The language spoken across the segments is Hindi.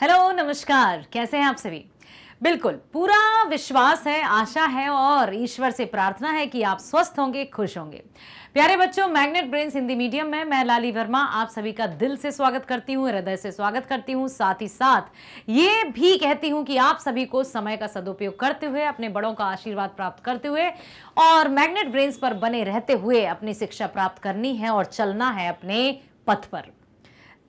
हेलो नमस्कार कैसे हैं आप सभी बिल्कुल पूरा विश्वास है आशा है और ईश्वर से प्रार्थना है कि आप स्वस्थ होंगे खुश होंगे प्यारे बच्चों मैग्नेट ब्रेन्स हिंदी मीडियम में मैं लाली वर्मा आप सभी का दिल से स्वागत करती हूँ हृदय से स्वागत करती हूँ साथ ही साथ ये भी कहती हूँ कि आप सभी को समय का सदुपयोग करते हुए अपने बड़ों का आशीर्वाद प्राप्त करते हुए और मैग्नेट ब्रेन्स पर बने रहते हुए अपनी शिक्षा प्राप्त करनी है और चलना है अपने पथ पर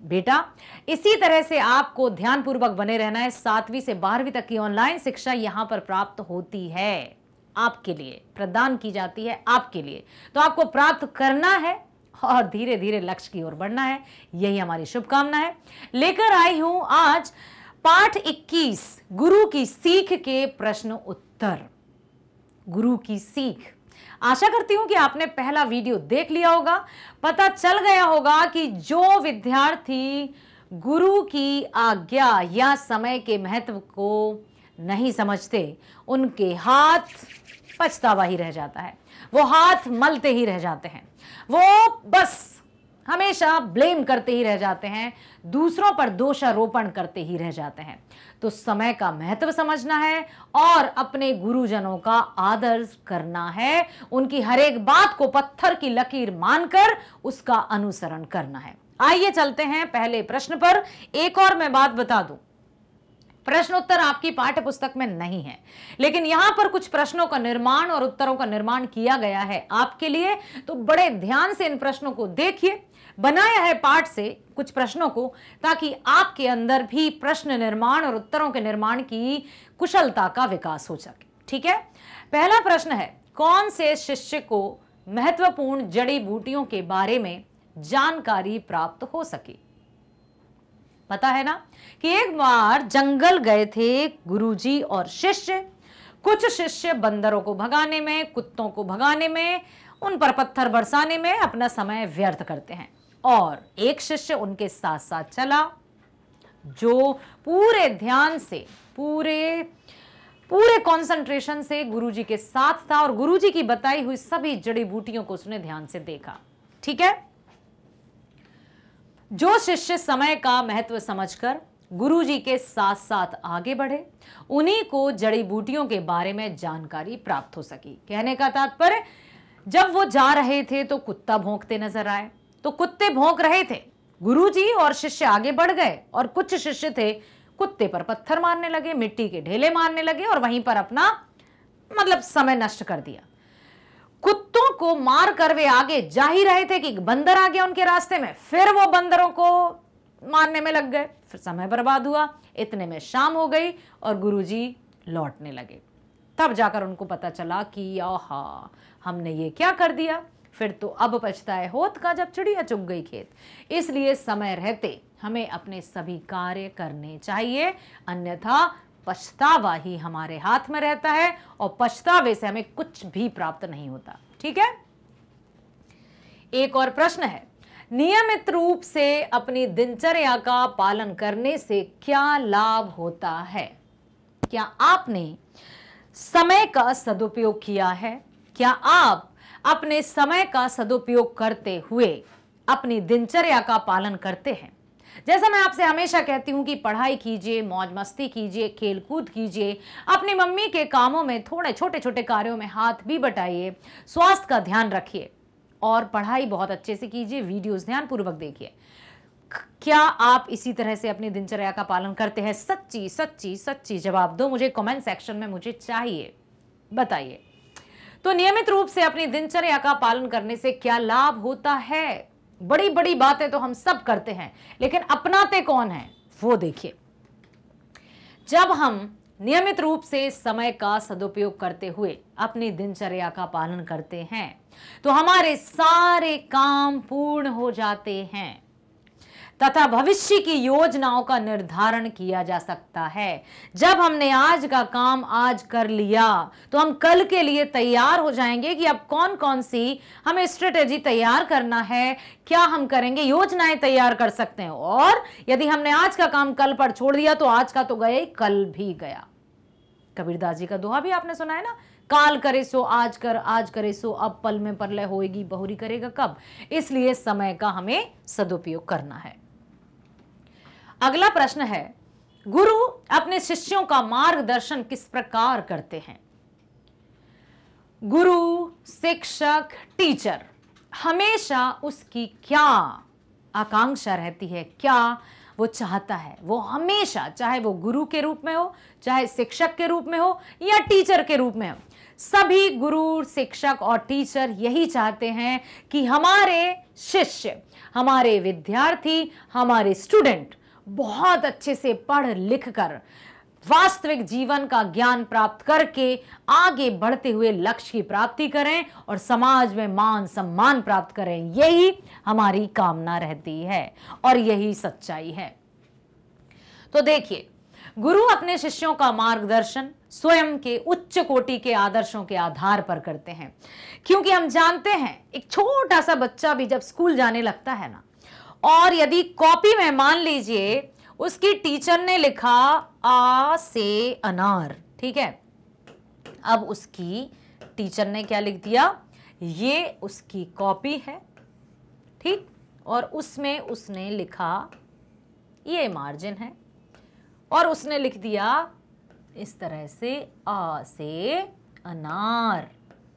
बेटा इसी तरह से आपको ध्यानपूर्वक बने रहना है सातवीं से बारहवीं तक की ऑनलाइन शिक्षा यहां पर प्राप्त होती है आपके लिए प्रदान की जाती है आपके लिए तो आपको प्राप्त करना है और धीरे धीरे लक्ष्य की ओर बढ़ना है यही हमारी शुभकामना है लेकर आई हूं आज पाठ 21 गुरु की सीख के प्रश्न उत्तर गुरु की सीख आशा करती हूं कि आपने पहला वीडियो देख लिया होगा पता चल गया होगा कि जो विद्यार्थी गुरु की आज्ञा या समय के महत्व को नहीं समझते उनके हाथ पछतावा ही रह जाता है वो हाथ मलते ही रह जाते हैं वो बस हमेशा ब्लेम करते ही रह जाते हैं दूसरों पर दोषारोपण करते ही रह जाते हैं तो समय का महत्व समझना है और अपने गुरुजनों का आदर करना है उनकी हर एक बात को पत्थर की लकीर मानकर उसका अनुसरण करना है आइए चलते हैं पहले प्रश्न पर एक और मैं बात बता दूं प्रश्नोत्तर आपकी पाठ्य पुस्तक में नहीं है लेकिन यहां पर कुछ प्रश्नों का निर्माण और उत्तरों का निर्माण किया गया है आपके लिए तो बड़े ध्यान से इन प्रश्नों को देखिए बनाया है पाठ से कुछ प्रश्नों को ताकि आपके अंदर भी प्रश्न निर्माण और उत्तरों के निर्माण की कुशलता का विकास हो सके ठीक है पहला प्रश्न है कौन से शिष्य को महत्वपूर्ण जड़ी बूटियों के बारे में जानकारी प्राप्त हो सके पता है ना कि एक बार जंगल गए थे गुरुजी और शिष्य कुछ शिष्य बंदरों को भगाने में कुत्तों को भगाने में उन पर पत्थर बरसाने में अपना समय व्यर्थ करते हैं और एक शिष्य उनके साथ साथ चला जो पूरे ध्यान से पूरे पूरे कंसंट्रेशन से गुरुजी के साथ था और गुरुजी की बताई हुई सभी जड़ी बूटियों को उसने ध्यान से देखा ठीक है जो शिष्य समय का महत्व समझकर गुरुजी के साथ साथ आगे बढ़े उन्हीं को जड़ी बूटियों के बारे में जानकारी प्राप्त हो सकी कहने का तात्पर्य जब वो जा रहे थे तो कुत्ता भोंकते नजर आए तो कुत्ते भोंक रहे थे गुरुजी और शिष्य आगे बढ़ गए और कुछ शिष्य थे कुत्ते पर पत्थर मारने लगे मिट्टी के ढेले मारने लगे और वहीं पर अपना मतलब समय नष्ट कर दिया कुत्तों को मार कर वे आगे जा ही रहे थे कि बंदर आ गया उनके रास्ते में फिर वो बंदरों को मारने में लग गए फिर समय बर्बाद हुआ इतने में शाम हो गई और गुरुजी लौटने लगे तब जाकर उनको पता चला कि आहा हमने ये क्या कर दिया फिर तो अब पछताए होत का जब चिड़िया चुग गई खेत इसलिए समय रहते हमें अपने सभी कार्य करने चाहिए अन्यथा पछतावा ही हमारे हाथ में रहता है और पछतावे से हमें कुछ भी प्राप्त नहीं होता ठीक है एक और प्रश्न है नियमित रूप से अपनी दिनचर्या का पालन करने से क्या लाभ होता है क्या आपने समय का सदुपयोग किया है क्या आप अपने समय का सदुपयोग करते हुए अपनी दिनचर्या का पालन करते हैं जैसा मैं आपसे हमेशा कहती हूँ कि पढ़ाई कीजिए मौज मस्ती कीजिए खेल कूद कीजिए अपनी मम्मी के कामों में थोड़े छोटे छोटे कार्यों में हाथ भी बटाइए स्वास्थ्य का ध्यान रखिए और पढ़ाई बहुत अच्छे से कीजिए वीडियोस ध्यानपूर्वक देखिए क्या आप इसी तरह से अपनी दिनचर्या का पालन करते हैं सच्ची सच्ची सच्ची जवाब दो मुझे कमेंट सेक्शन में मुझे चाहिए बताइए तो नियमित रूप से अपनी दिनचर्या का पालन करने से क्या लाभ होता है बड़ी बड़ी बातें तो हम सब करते हैं लेकिन अपनाते कौन है वो देखिए जब हम नियमित रूप से समय का सदुपयोग करते हुए अपनी दिनचर्या का पालन करते हैं तो हमारे सारे काम पूर्ण हो जाते हैं तथा भविष्य की योजनाओं का निर्धारण किया जा सकता है जब हमने आज का काम आज कर लिया तो हम कल के लिए तैयार हो जाएंगे कि अब कौन कौन सी हमें स्ट्रेटेजी तैयार करना है क्या हम करेंगे योजनाएं तैयार कर सकते हैं और यदि हमने आज का काम कल पर छोड़ दिया तो आज का तो गए कल भी गया कबीरदास जी का दोहा भी आपने सुना है ना काल करे सो आज कर आज करे सो अब पल में परलय होएगी बहुरी करेगा कब इसलिए समय का हमें सदुपयोग करना है अगला प्रश्न है गुरु अपने शिष्यों का मार्गदर्शन किस प्रकार करते हैं गुरु शिक्षक टीचर हमेशा उसकी क्या आकांक्षा रहती है क्या वो चाहता है वो हमेशा चाहे वो गुरु के रूप में हो चाहे शिक्षक के रूप में हो या टीचर के रूप में हो सभी गुरु शिक्षक और टीचर यही चाहते हैं कि हमारे शिष्य हमारे विद्यार्थी हमारे स्टूडेंट बहुत अच्छे से पढ़ लिख कर वास्तविक जीवन का ज्ञान प्राप्त करके आगे बढ़ते हुए लक्ष्य की प्राप्ति करें और समाज में मान सम्मान प्राप्त करें यही हमारी कामना रहती है और यही सच्चाई है तो देखिए गुरु अपने शिष्यों का मार्गदर्शन स्वयं के उच्च कोटि के आदर्शों के आधार पर करते हैं क्योंकि हम जानते हैं एक छोटा सा बच्चा भी जब स्कूल जाने लगता है ना और यदि कॉपी में मान लीजिए उसकी टीचर ने लिखा आ से अनार ठीक है अब उसकी टीचर ने क्या लिख दिया ये उसकी कॉपी है ठीक और उसमें उसने लिखा ये मार्जिन है और उसने लिख दिया इस तरह से आ से अनार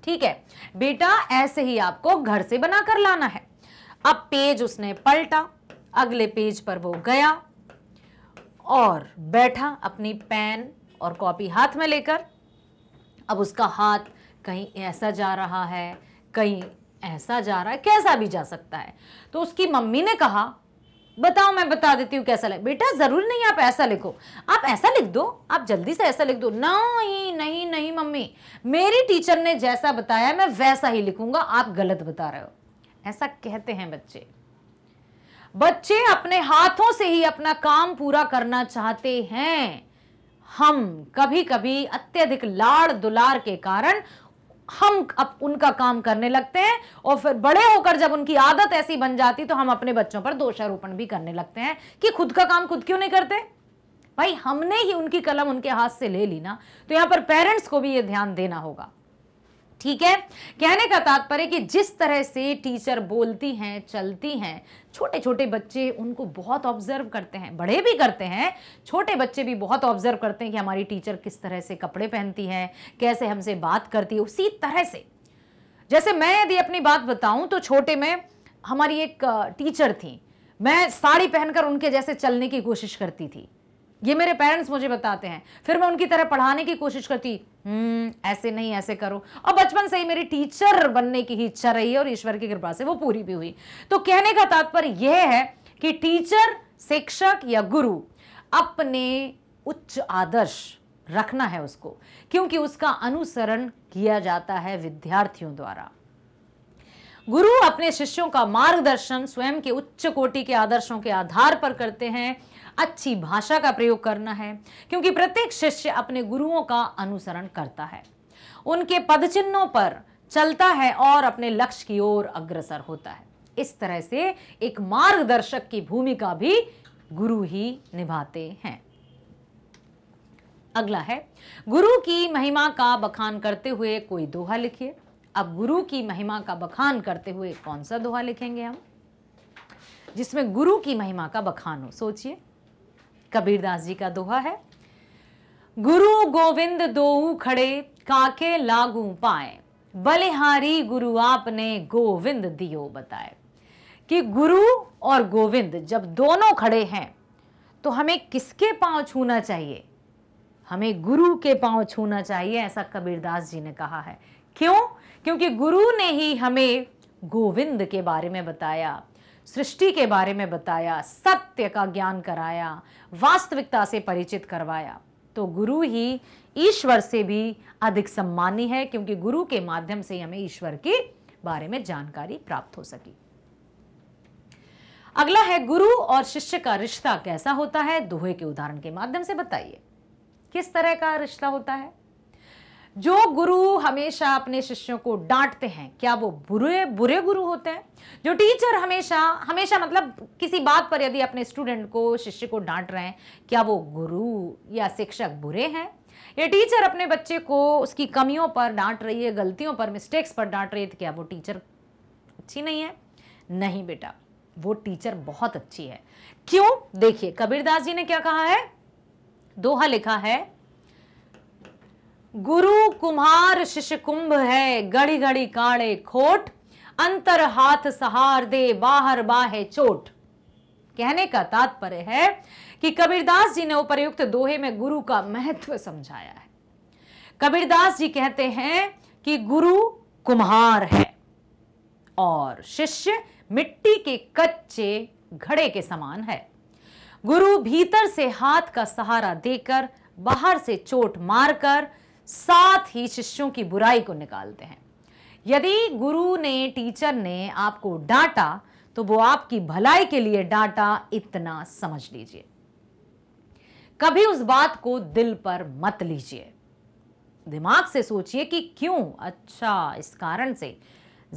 ठीक है बेटा ऐसे ही आपको घर से बना कर लाना है अब पेज उसने पलटा अगले पेज पर वो गया और बैठा अपनी पेन और कॉपी हाथ में लेकर अब उसका हाथ कहीं ऐसा जा रहा है कहीं ऐसा जा रहा है कैसा भी जा सकता है तो उसकी मम्मी ने कहा बताओ मैं बता देती हूँ कैसा लिख बेटा ज़रूरी नहीं आप ऐसा लिखो आप ऐसा लिख दो आप जल्दी से ऐसा लिख दो नहीं नहीं नहीं मम्मी मेरी टीचर ने जैसा बताया मैं वैसा ही लिखूंगा आप गलत बता रहे हो ऐसा कहते हैं बच्चे बच्चे अपने हाथों से ही अपना काम पूरा करना चाहते हैं हम कभी कभी अत्यधिक लाड़ दुलार के कारण हम अब उनका काम करने लगते हैं और फिर बड़े होकर जब उनकी आदत ऐसी बन जाती तो हम अपने बच्चों पर दोषारोपण भी करने लगते हैं कि खुद का काम खुद क्यों नहीं करते भाई हमने ही उनकी कलम उनके हाथ से ले ली ना तो यहां पर पेरेंट्स को भी यह ध्यान देना होगा ठीक है कहने का तात्पर्य कि जिस तरह से टीचर बोलती हैं चलती हैं छोटे छोटे बच्चे उनको बहुत ऑब्जर्व करते हैं बड़े भी करते हैं छोटे बच्चे भी बहुत ऑब्जर्व करते हैं कि हमारी टीचर किस तरह से कपड़े पहनती है कैसे हमसे बात करती है उसी तरह से जैसे मैं यदि अपनी बात बताऊं तो छोटे में हमारी एक टीचर थी मैं साड़ी पहनकर उनके जैसे चलने की कोशिश करती थी ये मेरे पेरेंट्स मुझे बताते हैं फिर मैं उनकी तरह पढ़ाने की कोशिश करती हम्म ऐसे नहीं ऐसे करो और बचपन से ही मेरी टीचर बनने की ही इच्छा रही है और ईश्वर की कृपा से वो पूरी भी हुई तो कहने का तात्पर्य यह है कि टीचर शिक्षक या गुरु अपने उच्च आदर्श रखना है उसको क्योंकि उसका अनुसरण किया जाता है विद्यार्थियों द्वारा गुरु अपने शिष्यों का मार्गदर्शन स्वयं के उच्च कोटि के आदर्शों के आधार पर करते हैं अच्छी भाषा का प्रयोग करना है क्योंकि प्रत्येक शिष्य अपने गुरुओं का अनुसरण करता है उनके पदचिन्हों पर चलता है और अपने लक्ष्य की ओर अग्रसर होता है इस तरह से एक मार्गदर्शक की भूमिका भी गुरु ही निभाते हैं अगला है गुरु की महिमा का बखान करते हुए कोई दोहा लिखिए अब गुरु की महिमा का बखान करते हुए कौन सा दोहा लिखेंगे हम जिसमें गुरु की महिमा का बखान हो सोचिए कबीरदास जी का दोहा है गुरु गोविंद दो खड़े काके लागू पाए बलिहारी गुरु आपने गोविंद दियो बताए कि गुरु और गोविंद जब दोनों खड़े हैं तो हमें किसके पांव छूना चाहिए हमें गुरु के पांव छूना चाहिए ऐसा कबीरदास जी ने कहा है क्यों क्योंकि गुरु ने ही हमें गोविंद के बारे में बताया सृष्टि के बारे में बताया सत्य का ज्ञान कराया वास्तविकता से परिचित करवाया तो गुरु ही ईश्वर से भी अधिक सम्मानी है क्योंकि गुरु के माध्यम से हमें ईश्वर के बारे में जानकारी प्राप्त हो सकी अगला है गुरु और शिष्य का रिश्ता कैसा होता है दोहे के उदाहरण के माध्यम से बताइए किस तरह का रिश्ता होता है जो गुरु हमेशा अपने शिष्यों को डांटते हैं क्या वो बुरे बुरे गुरु होते हैं जो टीचर हमेशा हमेशा मतलब किसी बात पर यदि अपने स्टूडेंट को शिष्य को डांट रहे हैं क्या वो गुरु या शिक्षक बुरे हैं ये टीचर अपने बच्चे को उसकी कमियों पर डांट रही है गलतियों पर मिस्टेक्स पर डांट रही है तो क्या वो टीचर अच्छी नहीं है नहीं बेटा वो टीचर बहुत अच्छी है क्यों देखिए कबीरदास जी ने क्या कहा है दोहा लिखा है गुरु कुम्हार शिष्य कुंभ है घड़ी घड़ी काड़े खोट अंतर हाथ सहार दे बाहर बाहे चोट कहने का तात्पर्य है कि कबीरदास जी ने उपरयुक्त दोहे में गुरु का महत्व समझाया है कबीरदास जी कहते हैं कि गुरु कुम्हार है और शिष्य मिट्टी के कच्चे घड़े के समान है गुरु भीतर से हाथ का सहारा देकर बाहर से चोट मारकर साथ ही शिष्यों की बुराई को निकालते हैं यदि गुरु ने टीचर ने आपको डांटा तो वो आपकी भलाई के लिए डांटा इतना समझ लीजिए कभी उस बात को दिल पर मत लीजिए दिमाग से सोचिए कि क्यों अच्छा इस कारण से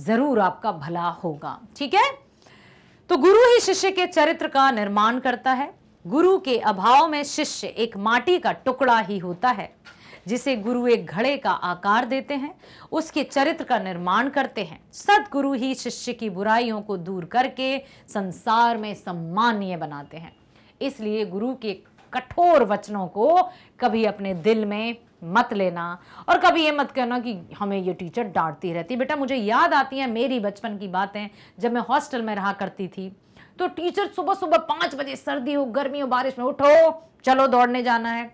जरूर आपका भला होगा ठीक है तो गुरु ही शिष्य के चरित्र का निर्माण करता है गुरु के अभाव में शिष्य एक माटी का टुकड़ा ही होता है जिसे गुरु एक घड़े का आकार देते हैं उसके चरित्र का निर्माण करते हैं सदगुरु ही शिष्य की बुराइयों को दूर करके संसार में सम्मानीय बनाते हैं इसलिए गुरु के कठोर वचनों को कभी अपने दिल में मत लेना और कभी ये मत कहना कि हमें ये टीचर डांटती रहती बेटा मुझे याद आती हैं मेरी बचपन की बातें जब मैं हॉस्टल में रहा करती थी तो टीचर सुबह सुबह पाँच बजे सर्दी हो गर्मी हो बारिश में उठो चलो दौड़ने जाना है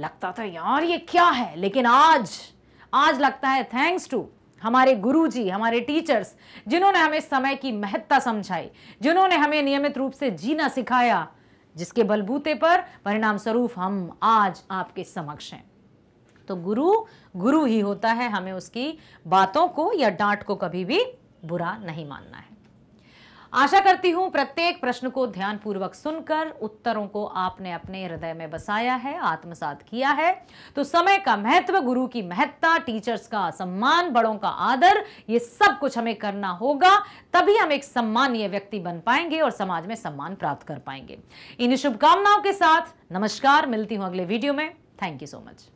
लगता था यार ये क्या है लेकिन आज आज लगता है थैंक्स टू हमारे गुरुजी हमारे टीचर्स जिन्होंने हमें समय की महत्ता समझाई जिन्होंने हमें नियमित रूप से जीना सिखाया जिसके बलबूते पर परिणाम स्वरूप हम आज आपके समक्ष हैं तो गुरु गुरु ही होता है हमें उसकी बातों को या डांट को कभी भी बुरा नहीं मानना है आशा करती हूं प्रत्येक प्रश्न को ध्यानपूर्वक सुनकर उत्तरों को आपने अपने हृदय में बसाया है आत्मसात किया है तो समय का महत्व गुरु की महत्ता टीचर्स का सम्मान बड़ों का आदर ये सब कुछ हमें करना होगा तभी हम एक सम्मानीय व्यक्ति बन पाएंगे और समाज में सम्मान प्राप्त कर पाएंगे इन शुभकामनाओं के साथ नमस्कार मिलती हूं अगले वीडियो में थैंक यू सो मच